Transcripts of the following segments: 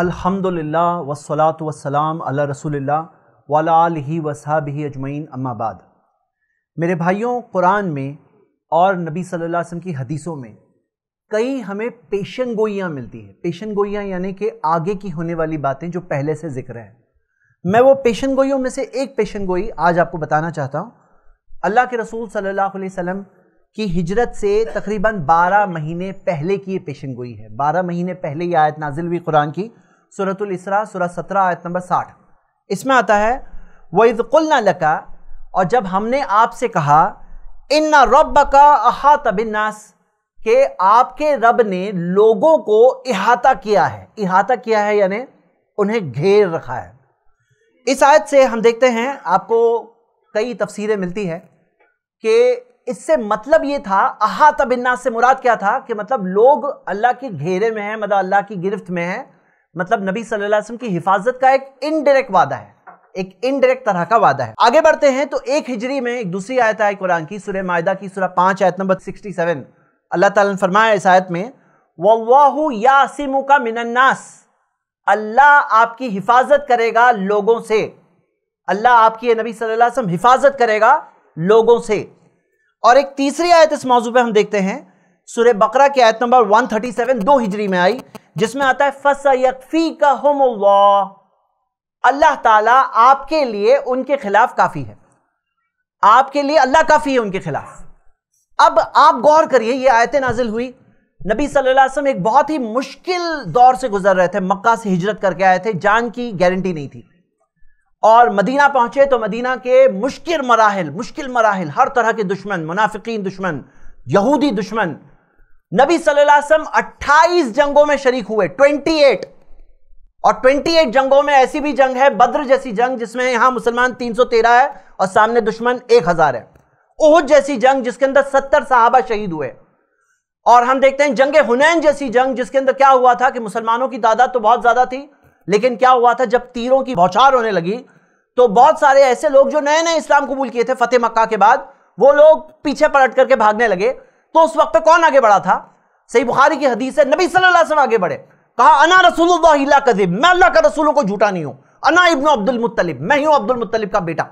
अल्हम्दुलिल्लाह वसलात वसलाम अला रसोल्ला वाला ही वसाब ही अजमैन अम्माबाद मेरे भाइयों कुरान में और नबी सल्लल्लाहु अलैहि वसल्लम की हदीसों में कई हमें पेशन गोइयाँ मिलती हैं पेशन गोइयाँ यानी कि आगे की होने वाली बातें जो पहले से जिक्र हैं मैं वो पेशन गोइयों में से एक पेशन गोई आज आपको बताना चाहता हूँ अल्लाह के रसूल सल्लल्लाहु अलैहि वसल्लम की हिजरत से तकरीबन 12 महीने पहले की ये पेशन गोई है 12 महीने पहले ये आयत नाजिल हुई कुरान की सूरतुल इसरा सूरत सत्रह आयत नंबर साठ इसमें आता है वईदकुल्ना लका और जब हमने आपसे कहा इन्ना रब का अहात बिन्नास के आपके रब ने लोगों को इहाता किया है इहाता किया है यानी उन्हें घेर रखा है इस आयत से हम देखते हैं आपको कई तफसीरें मिलती है कि इससे मतलब ये था अहात बिन्नास से मुराद क्या था कि मतलब लोग अल्लाह के घेरे में हैं मतलब अल्लाह की गिरफ्त में हैं मतलब नबी सल्लल्लाहु अलैहि वसल्लम की हिफाजत का एक इनडायरेक्ट वादा है एक इनडायरेक्ट तरह का वादा है आगे बढ़ते हैं तो एक हिजरी में एक दूसरी आयत है कुरान की सुरह मायदा की सुरह पांच आयत नंबर सिक्सटी सेवन अल्लाह ताला ने फरमाया इस आयत में वल्लाहु यासिमु का मिनन्नास अल्लाह आपकी हिफाजत करेगा लोगों से अल्लाह आपकी नबी सल्लल्लाहु अलैहि वसल्लम हिफाजत करेगा लोगों से और एक तीसरी आयत इस मौजू पर हम देखते हैं सुरह बकरा की आयत नंबर 137 दो हिजरी में आई जिसमें आता है फसयकफी का हम अल्लाह ताला आपके लिए उनके खिलाफ काफ़ी है आपके लिए अल्लाह काफ़ी है उनके खिलाफ अब आप गौर करिए ये आयतें नाजिल हुई नबी सल्लल्लाहु अलैहि वसल्लम एक बहुत ही मुश्किल दौर से गुजर रहे थे मक्का से हिजरत करके आए थे जान की गारंटी नहीं थी और मदीना पहुंचे तो मदीना के मुश्किल मराहल मुश्किल मराहल हर तरह के दुश्मन मुनाफिकीन दुश्मन यहूदी दुश्मन नबी सल्लल्लाहु अलैहि वसल्लम 28 जंगों में शरीक हुए 28 और 28 जंगों में ऐसी भी जंग है बद्र जैसी जंग जिसमें यहां मुसलमान 313 है और सामने दुश्मन 1000 है ओहद जैसी जंग जिसके अंदर सत्तर साहबा शहीद हुए और हम देखते हैं जंग हुनैन जैसी जंग जिसके अंदर क्या हुआ था कि मुसलमानों की तादाद तो बहुत ज्यादा थी लेकिन क्या हुआ था जब तीरों की बौछार होने लगी तो बहुत सारे ऐसे लोग जो नए नए इस्लाम कबूल किए थे फतेह मक्का के बाद वो लोग पीछे पलट करके भागने लगे तो उस वक्त कौन आगे बढ़ा था सही बुखारी की हदीस है नबी सल्लल्लाहु अलैहि वसल्लम आगे बढ़े कहा अना रसूलुल्लाह कदीब मैं अल्लाह के रसूलों को झूठा नहीं हूं अना इब्न अब्दुल मुत्तलिब मैं ही हूं अब्दुल मुत्तलिब का बेटा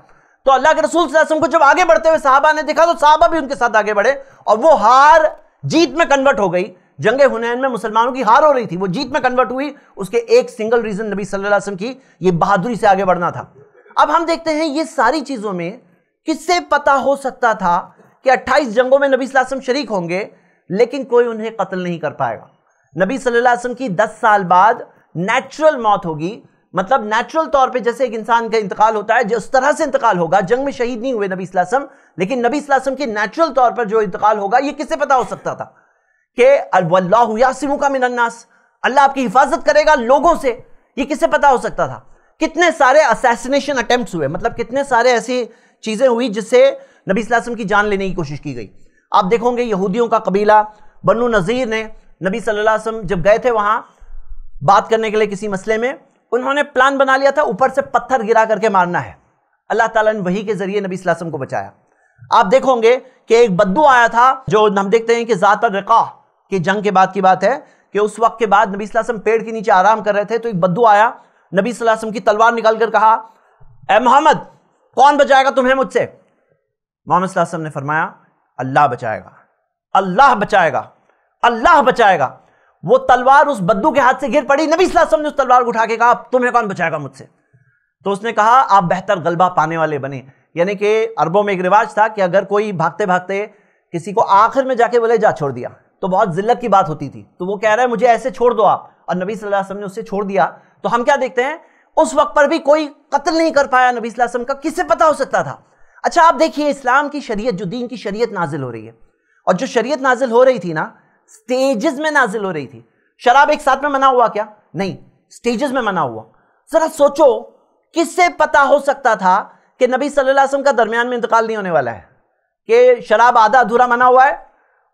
तो अल्लाह के रसूल वसल्लम को जब आगे बढ़ते हुए साहबा ने देखा तो साहबा भी उनके साथ आगे बढ़े और वो हार जीत में कन्वर्ट हो गई जंग हुनैन में मुसलमानों की हार हो रही थी वो जीत में कन्वर्ट हुई उसके एक सिंगल रीजन नबी सल्लल्लाहु अलैहि वसल्लम की ये बहादुरी से आगे बढ़ना था अब हम देखते हैं ये सारी चीज़ों में किससे पता हो सकता था कि 28 जंगों में नबी वसल्लम शरीक होंगे लेकिन कोई उन्हें कत्ल नहीं कर पाएगा नबी सल्लल्लाहु अलैहि वसल्लम की 10 साल बाद नेचुरल मौत होगी मतलब नेचुरल तौर पे जैसे एक इंसान का इंतकाल होता है जो उस तरह से इंतकाल होगा जंग में शहीद नहीं हुए नबी वसल्लम लेकिन नबी वसल्लम के नेचुरल तौर पर जो इंतकाल होगा ये किससे पता हो सकता था कि वल्लासिमु का मिनन्नास अल्लाह आपकी हिफाजत करेगा लोगों से ये किससे पता हो सकता था कितने सारे असैसिनेशन अटैम्प्ट हुए मतलब कितने सारे ऐसी चीज़ें हुई जिससे नबी वसल्लम की जान लेने की कोशिश की गई आप देखोगे यहूदियों का कबीला बनु नज़ीर ने नबी सल्लल्लाहु अलैहि वसल्लम जब गए थे वहाँ बात करने के लिए किसी मसले में उन्होंने प्लान बना लिया था ऊपर से पत्थर गिरा करके मारना है अल्लाह ताला ने वही के ज़रिए नबी वसल्लम को बचाया आप देखोगे कि एक बद्दू आया था जो हम देखते हैं कि ज़ात रका की जंग के बाद की बात है कि उस वक्त के बाद नबी वसल्लम पेड़ के नीचे आराम कर रहे थे तो एक बद्दू आया नबी वसल्लम की तलवार निकाल कर कहा ए मोहम्मद कौन बचाएगा तुम्हें मुझसे मोहम्मद ने फरमाया अल्लाह बचाएगा अल्लाह बचाएगा अल्लाह बचाएगा वो तलवार उस बद्दू के हाथ से गिर पड़ी नबी सलाम ने उस तलवार को उठा के कहा तुम्हें कौन बचाएगा मुझसे तो उसने कहा आप बेहतर गलबा पाने वाले बने यानी कि अरबों में एक रिवाज था कि अगर कोई भागते भागते किसी को आखिर में जाके बोले जा छोड़ दिया तो बहुत जिल्लत की बात होती थी तो वो कह रहा है मुझे ऐसे छोड़ दो आप और नबी वसल्लम ने उसे छोड़ दिया तो हम क्या देखते हैं उस वक्त पर भी कोई कत्ल नहीं कर पाया नबी वसल्लम का किससे पता हो सकता था अच्छा आप देखिए इस्लाम की शरीयत जो दीन की शरीयत नाजिल हो रही है और जो शरीयत नाजिल हो रही थी ना स्टेजेस में नाजिल हो रही थी शराब एक साथ में मना हुआ क्या नहीं स्टेजेस में मना हुआ जरा सोचो किससे पता हो सकता था कि नबी सल्लल्लाहु अलैहि वसल्लम का दरमियान में इंतकाल नहीं होने वाला है कि शराब आधा अधूरा मना हुआ है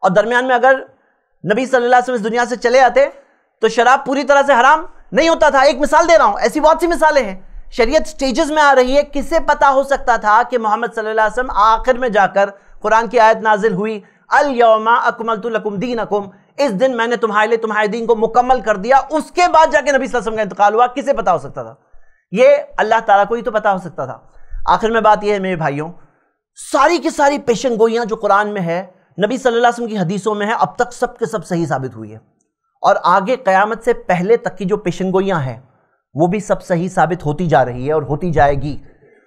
और दरमियान में अगर नबी सल्लल्लाहु अलैहि वसल्लम इस दुनिया से चले आते तो शराब पूरी तरह से हराम नहीं होता था एक मिसाल दे रहा हूँ ऐसी बहुत सी मिसालें हैं शरीयत स्टेजेस में आ रही है किसे पता हो सकता था कि मोहम्मद सल्लल्लाहु अलैहि वसल्लम आखिर में जाकर कुरान की आयत नाजिल हुई अल यौमा अकमल दीन अकुम इस दिन मैंने तुम्हारे लिए तुम्हारे दीन को मुकम्मल कर दिया उसके बाद जाके नबी वसल्लम का इंतकाल हुआ किसे पता हो सकता था ये अल्लाह ताला को ही तो पता हो सकता था आखिर में बात यह है मेरे भाइयों सारी की सारी पेशन गोइयाँ जो कुरान में है नबी सल्लल्लाहु अलैहि वसल्लम की हदीसों में है अब तक सब के सब सही साबित हुई है और आगे क़यामत से पहले तक की जो पेशन गोइयाँ हैं वो भी सब सही साबित होती जा रही है और होती जाएगी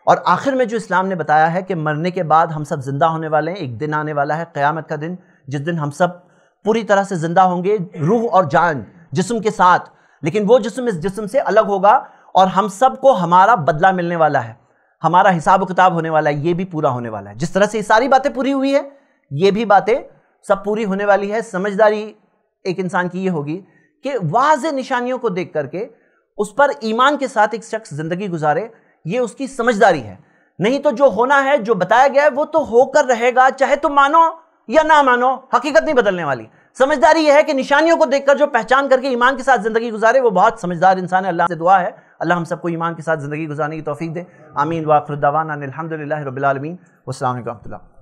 और आखिर में जो इस्लाम ने बताया है कि मरने के बाद हम सब ज़िंदा होने वाले हैं एक दिन आने वाला है क्यामत का दिन जिस दिन हम सब पूरी तरह से ज़िंदा होंगे रूह और जान जिसम के साथ लेकिन वो जिसम इस जिसम से अलग होगा और हम सब को हमारा बदला मिलने वाला है हमारा हिसाब किताब होने वाला है ये भी पूरा होने वाला है जिस तरह से ये सारी बातें पूरी हुई है ये भी बातें सब पूरी होने वाली है समझदारी एक इंसान की ये होगी कि वाज निशानियों को देख करके उस पर ईमान के साथ एक शख्स जिंदगी गुजारे ये उसकी समझदारी है नहीं तो जो होना है जो बताया गया है वो तो होकर रहेगा चाहे तुम मानो या ना मानो हकीकत नहीं बदलने वाली समझदारी यह है कि निशानियों को देखकर जो पहचान करके ईमान के साथ ज़िंदगी गुजारे वो बहुत समझदार इंसान है अल्लाह से दुआ है अल्लाह हम सबको ईमान के साथ ज़िंदगी गुजारने की तोफ़ी दे आमीन वाफरुद्दावान अलहमदिल्ला रबालमीन वालकम